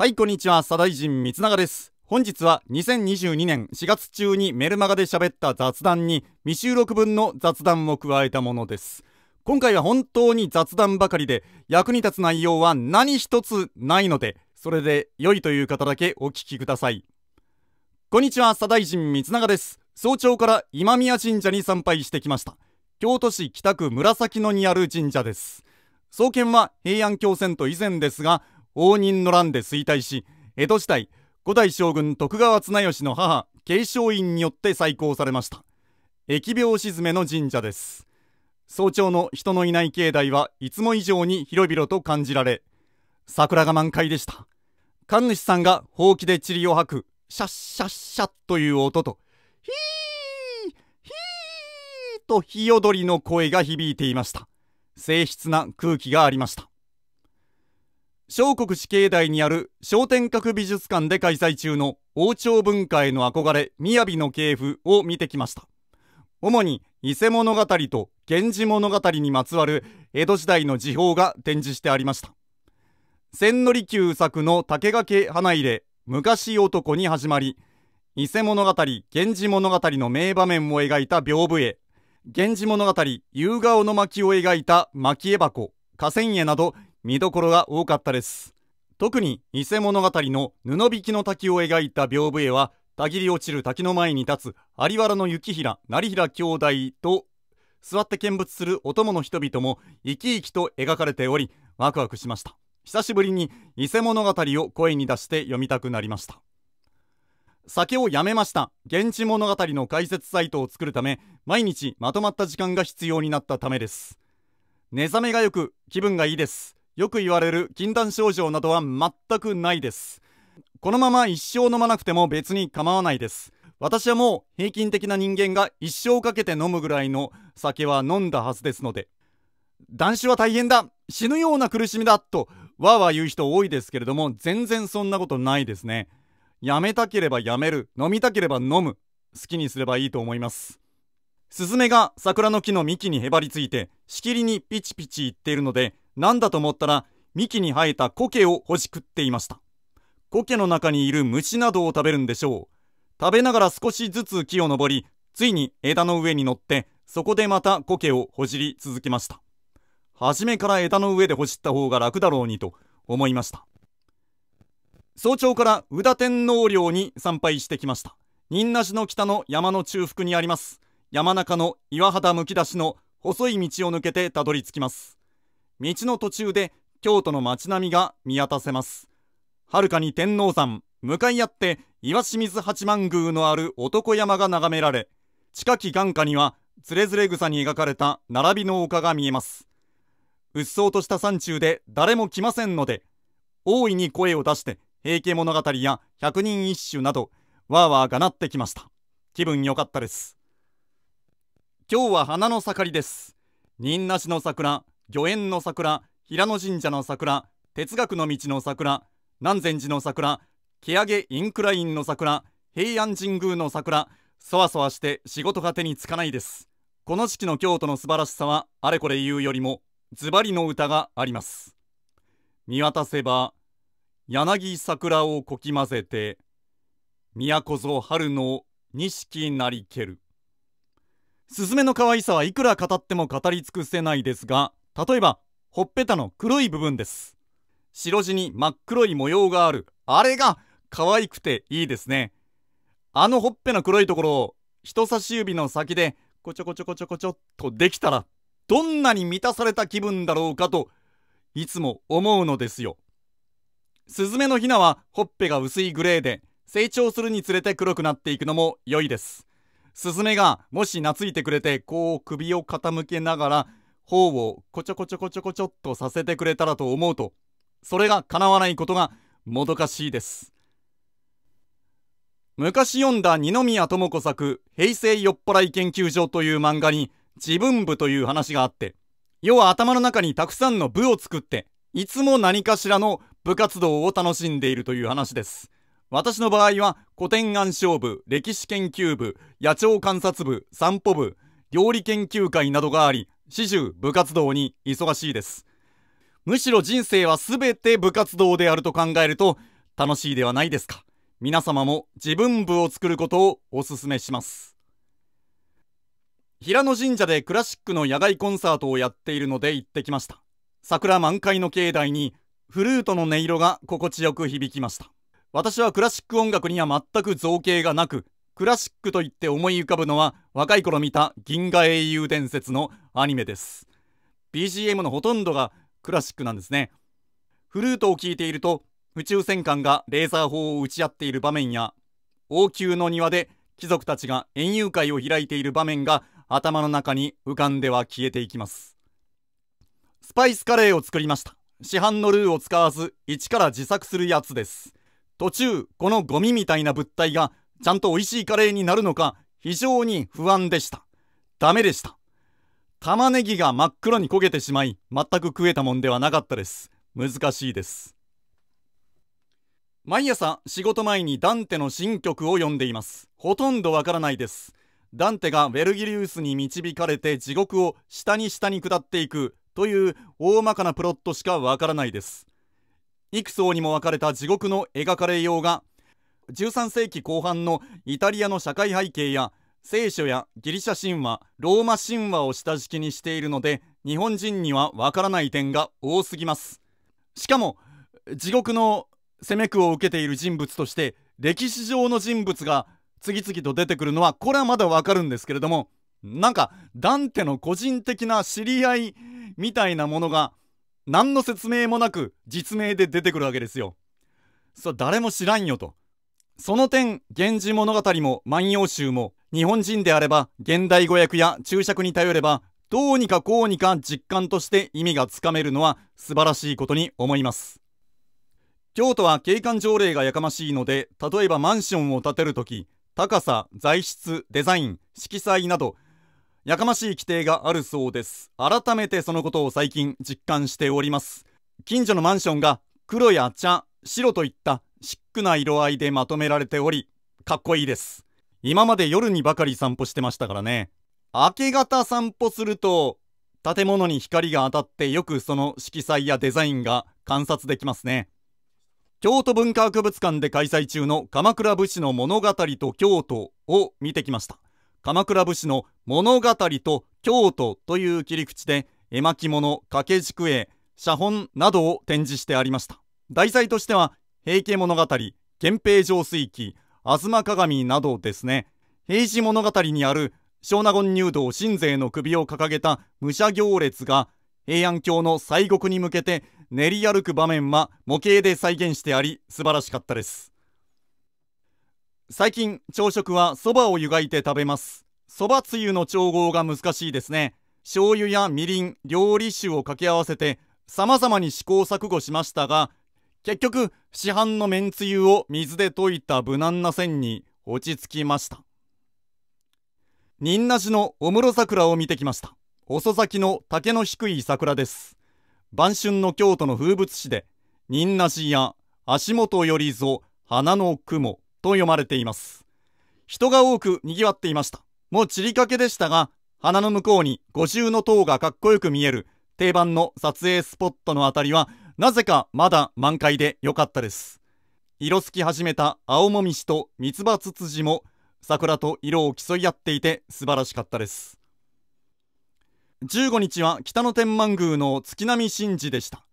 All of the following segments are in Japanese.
はい、こんにちは。佐大臣三永です。本日は2022年4月中にメルマガで喋った雑談に未収録分の雑談を加えたものです。今回は本当に雑談ばかりで役に立つ内容は何一つないので、それで良いという方だけお聞きください。こんにちは。佐大臣三永です。早朝から今宮神社に参拝してきました。京都市北区紫野にある神社です。創建は平安京遷と以前ですが、応仁の乱で衰退し江戸時代五代将軍徳川綱吉の母継承院によって再興されました疫病沈めの神社です早朝の人のいない境内はいつも以上に広々と感じられ桜が満開でした神主さんがほうきで塵を吐くシャッシャッシャッという音とヒーヒーとひよどりの声が響いていました静筆な空気がありました小国死刑台にある商店閣美術館で開催中の王朝文化への憧れ、雅の系譜を見てきました。主に伊勢物語と源氏物語にまつわる江戸時代の時報が展示してありました。千利休作の竹掛花入れ、昔男に始まり、伊勢物語、源氏物語の名場面を描いた屏風絵、源氏物語、夕顔の巻を描いた薪絵箱、河川絵など見どころが多かったです特に偽物語の布引きの滝を描いた屏風絵はたぎり落ちる滝の前に立つ有原の幸平成平兄弟と座って見物するお供の人々も生き生きと描かれておりワクワクしました久しぶりに偽物語を声に出して読みたくなりました酒をやめました現地物語の解説サイトを作るため毎日まとまった時間が必要になったためです寝覚めがよく気分がいいですよく言われる禁断症状などは全くないですこのまま一生飲まなくても別に構わないです私はもう平均的な人間が一生かけて飲むぐらいの酒は飲んだはずですので断酒は大変だ死ぬような苦しみだとわーわー言う人多いですけれども全然そんなことないですねやめたければやめる飲みたければ飲む好きにすればいいと思いますスズメが桜の木の幹にへばりついてしきりにピチピチ言っているのでなんだと思ったら、幹に生えた苔をほじくっていました。苔の中にいる虫などを食べるんでしょう。食べながら少しずつ木を登り、ついに枝の上に乗って、そこでまた苔をほじり続けました。初めから枝の上でほじった方が楽だろうにと思いました。早朝から宇田天皇陵に参拝してきました。仁和寺の北の山の中腹にあります。山中の岩肌むき出しの細い道を抜けてたどり着きます。道の途中で京都の街並みが見渡せます。はるかに天王山、向かい合って岩清水八幡宮のある男山が眺められ、近き眼下にはつれづれ草に描かれた並びの丘が見えます。鬱蒼とした山中で誰も来ませんので、大いに声を出して、平家物語や百人一首など、わーわーがなってきました。気分良かったです。今日は花の盛りです。仁和市の桜、御苑の桜、平野神社の桜、哲学の道の桜、南禅寺の桜、毛上げインクラインの桜、平安神宮の桜、そわそわして仕事が手につかないです。この時期の京都の素晴らしさは、あれこれ言うよりも、ズバリの歌があります。見渡せば、柳桜をこき混ぜて、都ぞ春の錦なりける。スズメの可愛さはいくら語っても語り尽くせないですが、例えばほっぺたの黒い部分です白地に真っ黒い模様があるあれが可愛くていいですねあのほっぺの黒いところを人差し指の先でこちょこちょこちょこちょっとできたらどんなに満たされた気分だろうかといつも思うのですよスズメのヒナはほっぺが薄いグレーで成長するにつれて黒くなっていくのも良いですスズメがもし懐いてくれてこう首を傾けながら頬をこちょこちょこちょこちょっとさせてくれたらと思うとそれが叶わないことがもどかしいです昔読んだ二宮智子作「平成酔っ払い研究所」という漫画に自分部という話があって要は頭の中にたくさんの部を作っていつも何かしらの部活動を楽しんでいるという話です私の場合は古典暗賞部歴史研究部野鳥観察部散歩部料理研究会などがあり始終部活動に忙しいですむしろ人生は全て部活動であると考えると楽しいではないですか皆様も自分部を作ることをお勧めします平野神社でクラシックの野外コンサートをやっているので行ってきました桜満開の境内にフルートの音色が心地よく響きました私はクラシック音楽には全く造形がなくクラシックといって思い浮かぶのは若い頃見た銀河英雄伝説のアニメです BGM のほとんどがクラシックなんですねフルートを聴いていると宇宙戦艦がレーザー砲を撃ち合っている場面や王宮の庭で貴族たちが園遊会を開いている場面が頭の中に浮かんでは消えていきますスパイスカレーを作りました市販のルーを使わず一から自作するやつです途中このゴミみたいな物体がちゃんと美味しいカレーになるのか非常に不安でした。ダメでした。玉ねぎが真っ黒に焦げてしまい、全く食えたもんではなかったです。難しいです。毎朝仕事前にダンテの新曲を読んでいます。ほとんどわからないです。ダンテがウェルギリウスに導かれて地獄を下に下に下っていくという大まかなプロットしかわからないです。幾層にも分かれた地獄の描かれようが13世紀後半のイタリアの社会背景や聖書やギリシャ神話ローマ神話を下敷きにしているので日本人にはわからない点が多すぎますしかも地獄の攻め苦を受けている人物として歴史上の人物が次々と出てくるのはこれはまだわかるんですけれどもなんかダンテの個人的な知り合いみたいなものが何の説明もなく実名で出てくるわけですよ。そ誰も知らんよと。その点、源氏物語も万葉集も、日本人であれば現代語訳や注釈に頼れば、どうにかこうにか実感として意味がつかめるのは素晴らしいことに思います。京都は景観条例がやかましいので、例えばマンションを建てるとき、高さ、材質、デザイン、色彩など、やかましい規定があるそうです。改めてそのことを最近実感しております。近所のマンションが黒や茶、白といったシックな色合いでまとめられており、かっこいいです。今まで夜にばかり散歩してましたからね。明け方散歩すると、建物に光が当たってよくその色彩やデザインが観察できますね。京都文化博物館で開催中の鎌倉武士の物語と京都を見てきました。鎌倉武士の物語と京都という切り口で絵巻物、掛け軸絵、写本などを展示してありました。題材としては平家物語、源平上水記、妻鏡などですね。平治物語にある小納言入道神勢の首を掲げた武者行列が平安京の西国に向けて練り歩く場面は模型で再現してあり素晴らしかったです最近朝食はそばを湯がいて食べますそばつゆの調合が難しいですね醤油やみりん料理酒を掛け合わせて様々に試行錯誤しましたが結局市販のめんつゆを水で溶いた無難な線に落ち着きました仁和寺のお室桜を見てきました遅咲きの竹の低い桜です晩春の京都の風物詩で仁和寺や足元よりぞ花の雲と読まれています人が多く賑わっていましたもう散りかけでしたが花の向こうに五重の塔がかっこよく見える定番の撮影スポットのあたりはなぜかまだ満開で良かったです色づき始めた青もみじとミツバツツジも桜と色を競い合っていて素晴らしかったです15日は北野天満宮の月並み神事でした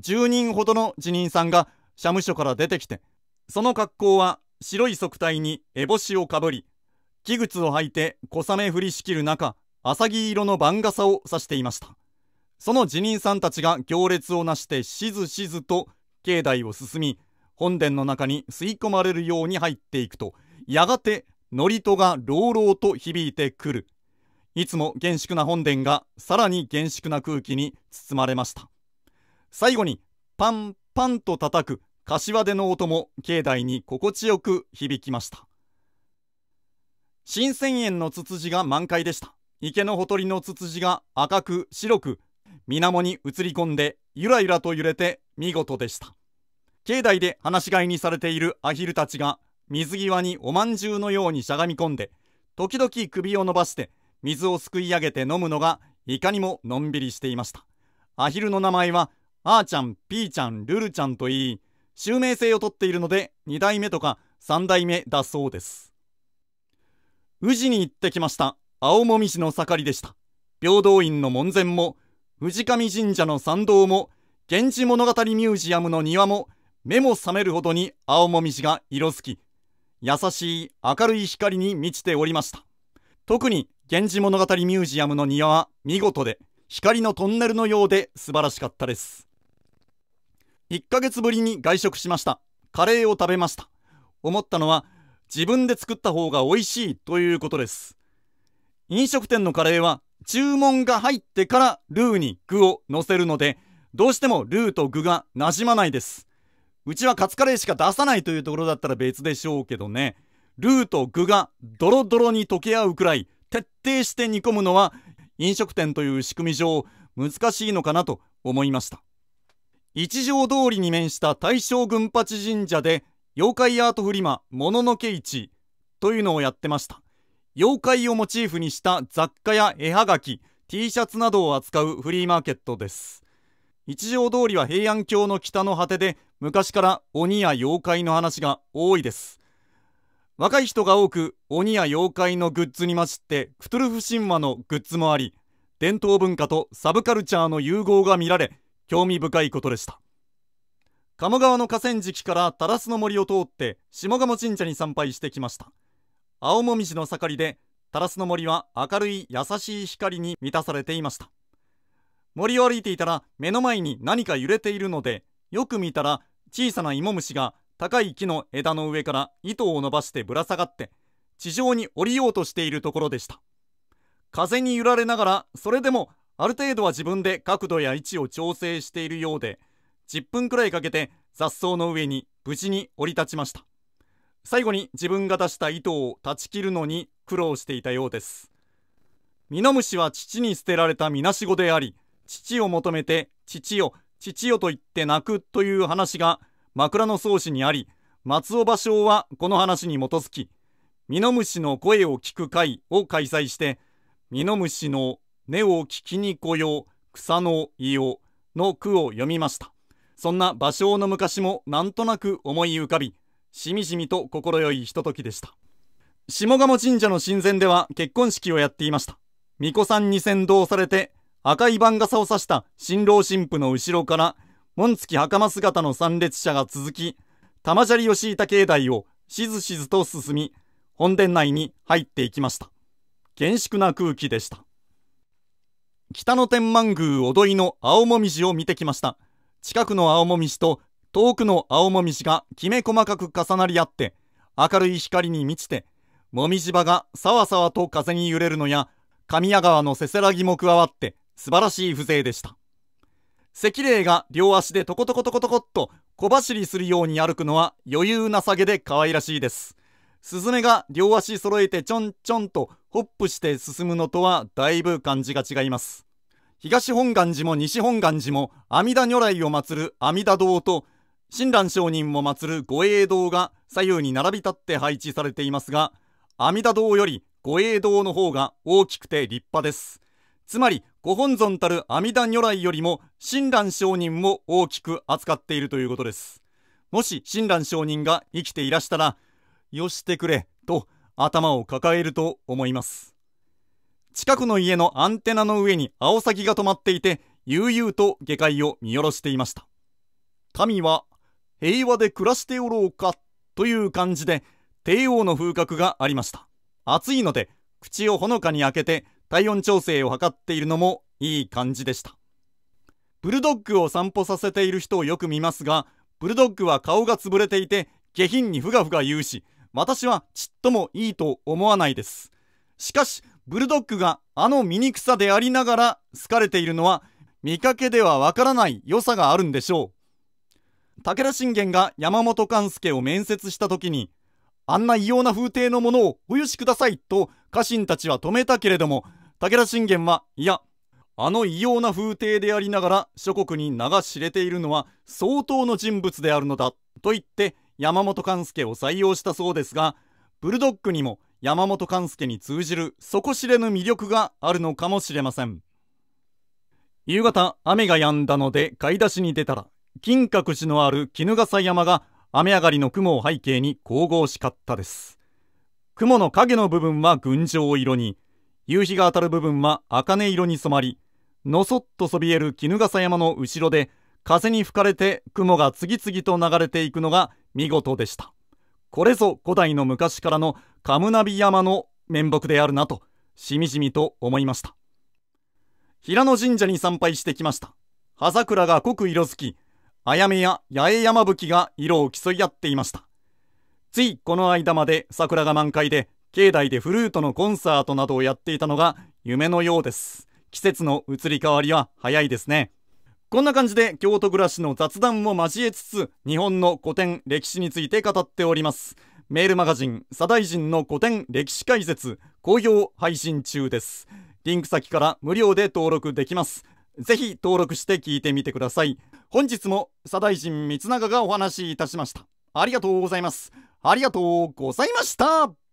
10人ほどの辞任さんが社務所から出てきてその格好は白い側帯に烏帽子をかぶり木靴を履いて小雨降りしきる中浅木色の番傘を差していましたその辞任さんたちが行列をなしてしずしずと境内を進み本殿の中に吸い込まれるように入っていくとやがて祝詞が朗々と響いてくるいつも厳粛な本殿がさらに厳粛な空気に包まれました最後にパンパンと叩く柏手の音も境内に心地よく響きました新千円のツツジが満開でした池のほとりのツツジが赤く白く水面に映り込んでゆらゆらと揺れて見事でした境内で放し飼いにされているアヒルたちが水際におまんじゅうのようにしゃがみ込んで時々首を伸ばして水をすくい上げて飲むのがいかにものんびりしていましたアヒルの名前はあーちゃんピーちゃんルルちゃんといい襲名性をとっているので2代目とか3代目だそうです宇治に行ってきました青もみじの盛りでした平等院の門前も氏神神社の参道も、源氏物語ミュージアムの庭も、目も覚めるほどに青もみじが色づき、優しい明るい光に満ちておりました。特に、源氏物語ミュージアムの庭は見事で、光のトンネルのようで素晴らしかったです。1ヶ月ぶりに外食しました。カレーを食べました。思ったのは、自分で作った方が美味しいということです。飲食店のカレーは注文が入ってからルーに具を乗せるので、どうしてもルーと具が馴染まないです。うちはカツカレーしか出さないというところだったら別でしょうけどね、ルーと具がドロドロに溶け合うくらい徹底して煮込むのは飲食店という仕組み上難しいのかなと思いました。一条通りに面した大正群八神社で妖怪アートフリマもののけ市というのをやってました。妖怪をモチーフにした雑貨や絵はがき T シャツなどを扱うフリーマーケットです一条通りは平安京の北の果てで昔から鬼や妖怪の話が多いです若い人が多く鬼や妖怪のグッズに混じってクトゥルフ神話のグッズもあり伝統文化とサブカルチャーの融合が見られ興味深いことでした鴨川の河川敷からタラスの森を通って下鴨神社に参拝してきました青もみじの盛りでスの森は明るい優しい光に満たされていました森を歩いていたら目の前に何か揺れているのでよく見たら小さな芋虫が高い木の枝の上から糸を伸ばしてぶら下がって地上に降りようとしているところでした風に揺られながらそれでもある程度は自分で角度や位置を調整しているようで10分くらいかけて雑草の上に無事に降り立ちました最後に自分が出した糸を断ち切るのに苦労していたようです。ミノムシは父に捨てられたみなしごであり、父を求めて、父よ、父よと言って泣くという話が枕草子にあり、松尾芭蕉はこの話に基づき、ミノムシの声を聞く会を開催して、ミノムシの根を聞きに来よう、草のい様の句を読みました。そんな芭蕉の昔もなんとなく思い浮かび、しみじみと心よいひとときでした下鴨神社の神前では結婚式をやっていました巫女さんに先導されて赤い番傘をさした新郎新婦の後ろから紋付き袴姿の参列者が続き玉砂利吉板境内をしずしずと進み本殿内に入っていきました厳粛な空気でした北の天満宮踊りの青もみじを見てきました近くの青もみじと遠くの青もみじがきめ細かく重なり合って明るい光に満ちてもみじ葉がさわさわと風に揺れるのや神谷川のせせらぎも加わって素晴らしい風情でした赤霊が両足でトコトコトコトコっと小走りするように歩くのは余裕なさげで可愛らしいですスズメが両足揃えてちょんちょんとホップして進むのとはだいぶ感じが違います東本願寺も西本願寺も阿弥陀如来を祀る阿弥陀堂と親鸞上人も祀る護衛堂が左右に並び立って配置されていますが、阿弥陀堂より護衛堂の方が大きくて立派です。つまり、ご本尊たる阿弥陀如来よりも、親鸞上人を大きく扱っているということです。もし親鸞上人が生きていらしたら、よしてくれ、と頭を抱えると思います。近くの家のアンテナの上にアオサギが止まっていて、悠々と下界を見下ろしていました。民は平和で暮らしておろうかという感じで帝王の風格がありました暑いので口をほのかに開けて体温調整を図っているのもいい感じでしたブルドッグを散歩させている人をよく見ますがブルドッグは顔が潰れていて下品にふがふが言うし私はちっともいいと思わないですしかしブルドッグがあの醜さでありながら好かれているのは見かけではわからない良さがあるんでしょう武田信玄が山本勘助を面接した時に、あんな異様な風体のものをお許しくださいと家臣たちは止めたけれども、武田信玄は、いや、あの異様な風体でありながら諸国に名が知れているのは相当の人物であるのだと言って山本勘助を採用したそうですが、ブルドッグにも山本勘助に通じる底知れぬ魅力があるのかもしれません。夕方、雨が止んだので買い出しに出たら、金閣寺のある衣笠山が雨上がりの雲を背景に神々しかったです雲の影の部分は群青色に夕日が当たる部分は茜色に染まりのそっとそびえる衣笠山の後ろで風に吹かれて雲が次々と流れていくのが見事でしたこれぞ古代の昔からのカムナビ山の面目であるなとしみじみと思いました平野神社に参拝してきました葉桜が濃く色づきあやめや八重山吹が色を競い合っていました。ついこの間まで桜が満開で、境内でフルートのコンサートなどをやっていたのが夢のようです。季節の移り変わりは早いですね。こんな感じで京都暮らしの雑談を交えつつ、日本の古典歴史について語っております。メールマガジン、左大臣の古典歴史解説、好評配信中です。リンク先から無料で登録できます。ぜひ登録して聞いてみてください。本日も左大臣三永がお話しいたしましたありがとうございますありがとうございました